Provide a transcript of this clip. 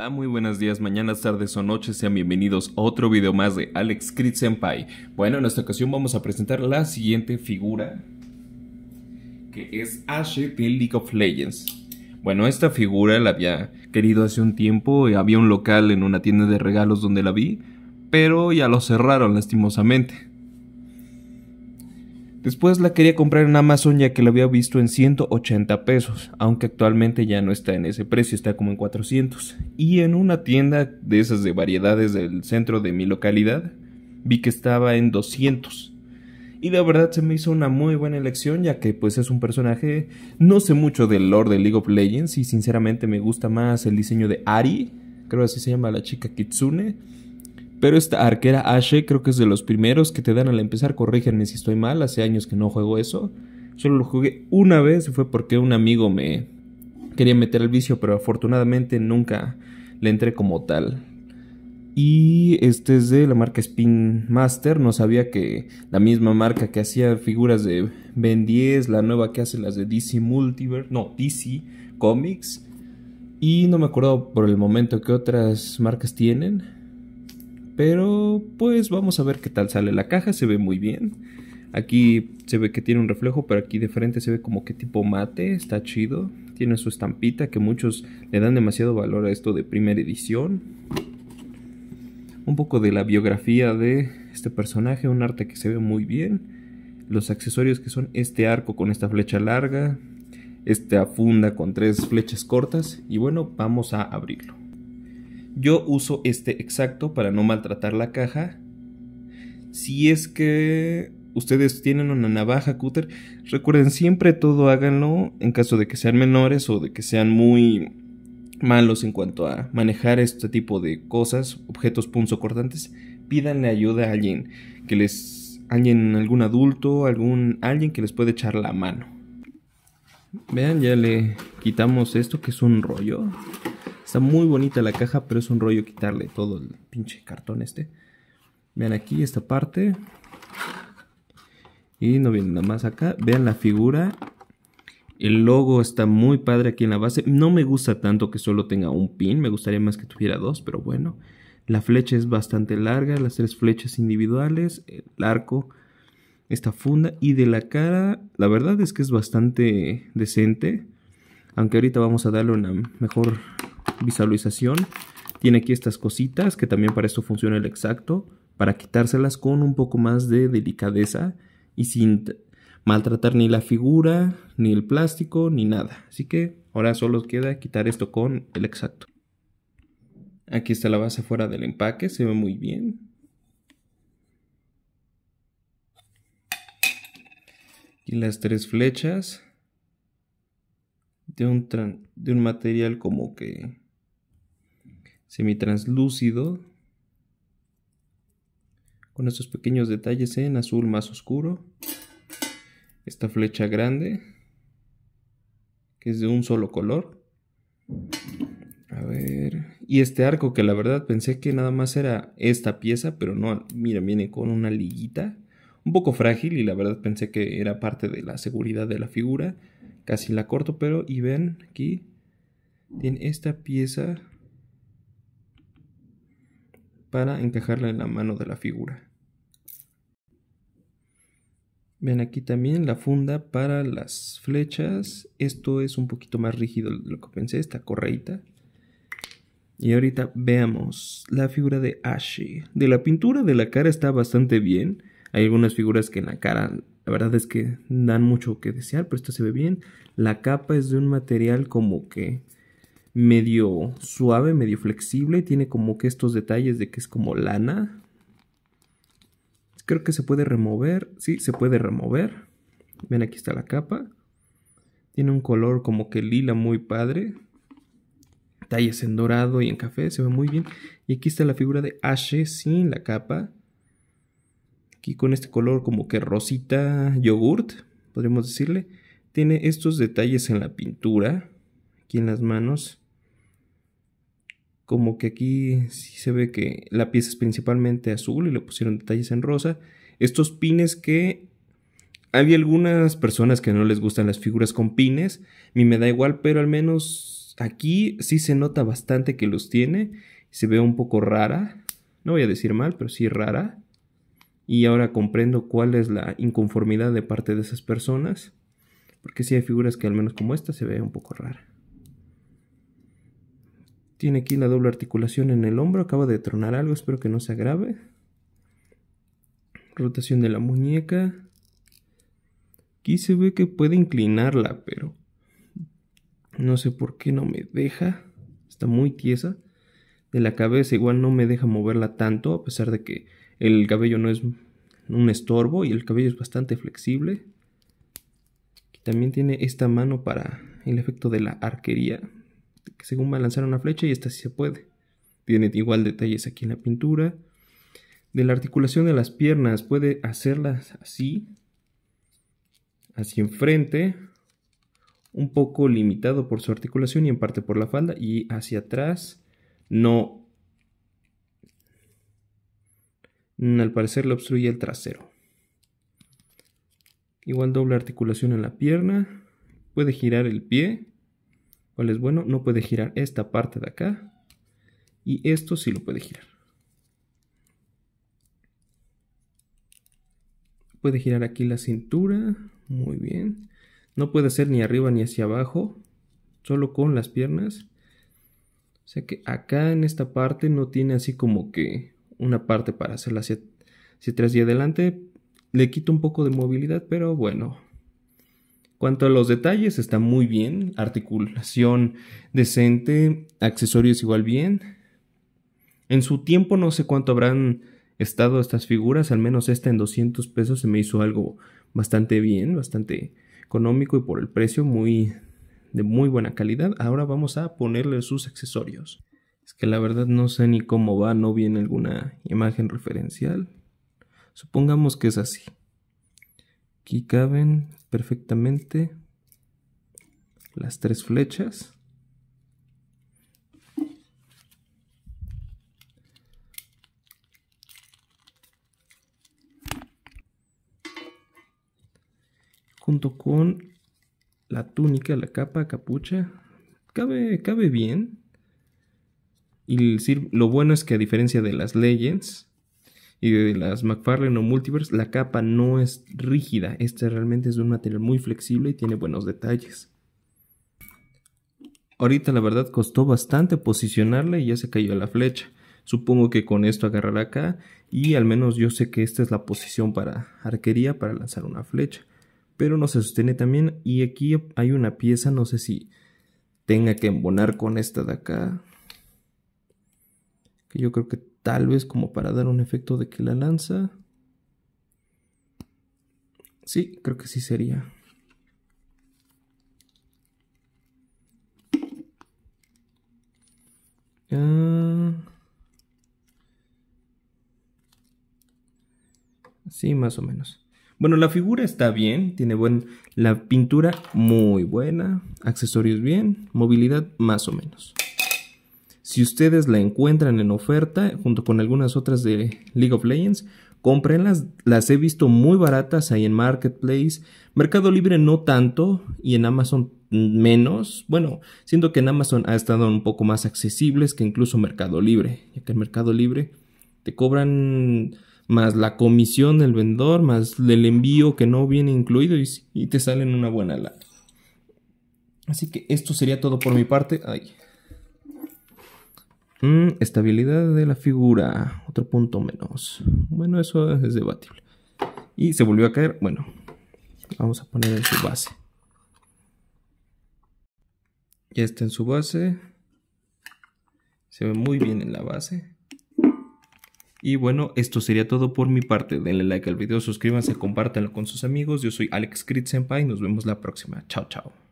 Ah, muy buenos días, mañanas, tardes o noches, sean bienvenidos a otro video más de Alex Creed Senpai. Bueno, en esta ocasión vamos a presentar la siguiente figura, que es Ashe de League of Legends. Bueno, esta figura la había querido hace un tiempo, había un local en una tienda de regalos donde la vi, pero ya lo cerraron lastimosamente. Después la quería comprar en Amazon ya que la había visto en 180 pesos, aunque actualmente ya no está en ese precio, está como en 400. Y en una tienda de esas de variedades del centro de mi localidad, vi que estaba en 200. Y la verdad se me hizo una muy buena elección ya que pues es un personaje, no sé mucho del lore de League of Legends y sinceramente me gusta más el diseño de Ari, creo así se llama la chica Kitsune, pero esta arquera Ashe creo que es de los primeros que te dan al empezar, corrígenme si estoy mal, hace años que no juego eso. Solo lo jugué una vez y fue porque un amigo me quería meter al vicio, pero afortunadamente nunca le entré como tal. Y este es de la marca Spin Master. No sabía que la misma marca que hacía figuras de Ben 10, la nueva que hacen las de DC Multiverse, no, DC Comics. Y no me acuerdo por el momento qué otras marcas tienen. Pero pues vamos a ver qué tal sale la caja, se ve muy bien. Aquí se ve que tiene un reflejo, pero aquí de frente se ve como que tipo mate, está chido. Tiene su estampita que muchos le dan demasiado valor a esto de primera edición. Un poco de la biografía de este personaje, un arte que se ve muy bien. Los accesorios que son este arco con esta flecha larga, esta funda con tres flechas cortas y bueno, vamos a abrirlo. Yo uso este exacto para no maltratar la caja. Si es que ustedes tienen una navaja cúter, recuerden siempre todo háganlo en caso de que sean menores o de que sean muy malos en cuanto a manejar este tipo de cosas, objetos punzocortantes, pídanle ayuda a alguien que les alguien algún adulto, algún alguien que les puede echar la mano. Vean, ya le quitamos esto que es un rollo. Está muy bonita la caja, pero es un rollo quitarle todo el pinche cartón este. Vean aquí esta parte. Y no viene nada más acá. Vean la figura. El logo está muy padre aquí en la base. No me gusta tanto que solo tenga un pin. Me gustaría más que tuviera dos, pero bueno. La flecha es bastante larga. Las tres flechas individuales. El arco. Esta funda. Y de la cara, la verdad es que es bastante decente. Aunque ahorita vamos a darle una mejor visualización. Tiene aquí estas cositas que también para esto funciona el exacto, para quitárselas con un poco más de delicadeza y sin maltratar ni la figura, ni el plástico, ni nada. Así que ahora solo queda quitar esto con el exacto. Aquí está la base fuera del empaque, se ve muy bien. Y las tres flechas de un, de un material como que semitranslúcido, con estos pequeños detalles en azul más oscuro, esta flecha grande, que es de un solo color, a ver, y este arco que la verdad pensé que nada más era esta pieza, pero no, mira, viene con una liguita, un poco frágil y la verdad pensé que era parte de la seguridad de la figura, casi la corto, pero y ven aquí, tiene esta pieza para encajarla en la mano de la figura. Ven aquí también la funda para las flechas. Esto es un poquito más rígido de lo que pensé, está correita. Y ahorita veamos la figura de Ashi. De la pintura de la cara está bastante bien. Hay algunas figuras que en la cara, la verdad es que dan mucho que desear, pero esta se ve bien. La capa es de un material como que medio suave, medio flexible. Tiene como que estos detalles de que es como lana. Creo que se puede remover. Sí, se puede remover. Ven, aquí está la capa. Tiene un color como que lila muy padre. Talles en dorado y en café. Se ve muy bien. Y aquí está la figura de Ashe sin la capa. Aquí con este color como que rosita yogurt, podríamos decirle. Tiene estos detalles en la pintura aquí en las manos. Como que aquí sí se ve que la pieza es principalmente azul y le pusieron detalles en rosa. Estos pines que había algunas personas que no les gustan las figuras con pines. A mí me da igual, pero al menos aquí sí se nota bastante que los tiene. Se ve un poco rara. No voy a decir mal, pero sí rara. Y ahora comprendo cuál es la inconformidad de parte de esas personas. Porque sí hay figuras que al menos como esta se ve un poco rara. Tiene aquí la doble articulación en el hombro. Acaba de tronar algo. Espero que no se agrave. Rotación de la muñeca. Aquí se ve que puede inclinarla, pero no sé por qué no me deja. Está muy tiesa. De la cabeza igual no me deja moverla tanto, a pesar de que el cabello no es un estorbo y el cabello es bastante flexible. También tiene esta mano para el efecto de la arquería según va a lanzar una flecha y esta sí se puede. Tiene igual detalles aquí en la pintura. De la articulación de las piernas, puede hacerlas así, hacia enfrente, un poco limitado por su articulación y en parte por la falda, y hacia atrás, no. Mm, al parecer le obstruye el trasero. Igual doble articulación en la pierna, puede girar el pie ¿Cuál es bueno? No puede girar esta parte de acá. Y esto sí lo puede girar. Puede girar aquí la cintura. Muy bien. No puede ser ni arriba ni hacia abajo. Solo con las piernas. O sea que acá en esta parte no tiene así como que una parte para hacerla hacia, hacia atrás y adelante. Le quito un poco de movilidad, pero bueno, Cuanto a los detalles, está muy bien, articulación decente, accesorios igual bien. En su tiempo no sé cuánto habrán estado estas figuras, al menos esta en 200 pesos se me hizo algo bastante bien, bastante económico y por el precio muy de muy buena calidad. Ahora vamos a ponerle sus accesorios. Es que la verdad no sé ni cómo va, no viene alguna imagen referencial. Supongamos que es así. Aquí caben perfectamente las tres flechas. Junto con la túnica, la capa, capucha. Cabe, cabe bien. Y lo bueno es que a diferencia de las Legends, y de las McFarlane o Multiverse, la capa no es rígida. Este realmente es de un material muy flexible y tiene buenos detalles. Ahorita la verdad costó bastante posicionarla y ya se cayó la flecha. Supongo que con esto agarrará acá y al menos yo sé que esta es la posición para arquería para lanzar una flecha. Pero no se sostiene también y aquí hay una pieza, no sé si tenga que embonar con esta de acá. Que yo creo que Tal vez como para dar un efecto de que la lanza. Sí, creo que sí sería. Sí, más o menos. Bueno, la figura está bien, tiene buen... La pintura muy buena, accesorios bien, movilidad más o menos. Si ustedes la encuentran en oferta, junto con algunas otras de League of Legends, cómprenlas. Las he visto muy baratas ahí en Marketplace. Mercado Libre no tanto y en Amazon menos. Bueno, siento que en Amazon ha estado un poco más accesibles que incluso Mercado Libre, ya que en Mercado Libre te cobran más la comisión del vendedor, más el envío que no viene incluido y, te salen una buena la. Así que esto sería todo por mi parte. Ay. Mm, estabilidad de la figura, otro punto menos. Bueno, eso es debatible. Y se volvió a caer. Bueno, vamos a poner en su base. Ya está en su base. Se ve muy bien en la base. Y bueno, esto sería todo por mi parte. Denle like al video, suscríbanse, compártanlo con sus amigos. Yo soy Alex Kritsenpai y nos vemos la próxima. Chao, chao.